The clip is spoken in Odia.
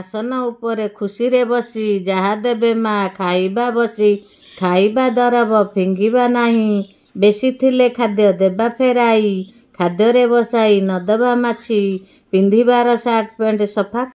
ଆସନ ଉପରେ ଖୁସିରେ ବସି ଯାହା ଦେବେ ମା ଖାଇବା ବସି ଖାଇବା ଦରବ ଫିଙ୍ଗିବା ନାହିଁ ବେଶୀ ଥିଲେ ଖାଦ୍ୟ ଦେବା ଫେରାଇ ଖାଦ୍ୟରେ ବସାଇ ନଦେବା ମାଛି ପିନ୍ଧିବାର ସାର୍ଟ ପ୍ୟାଣ୍ଟ ସଫା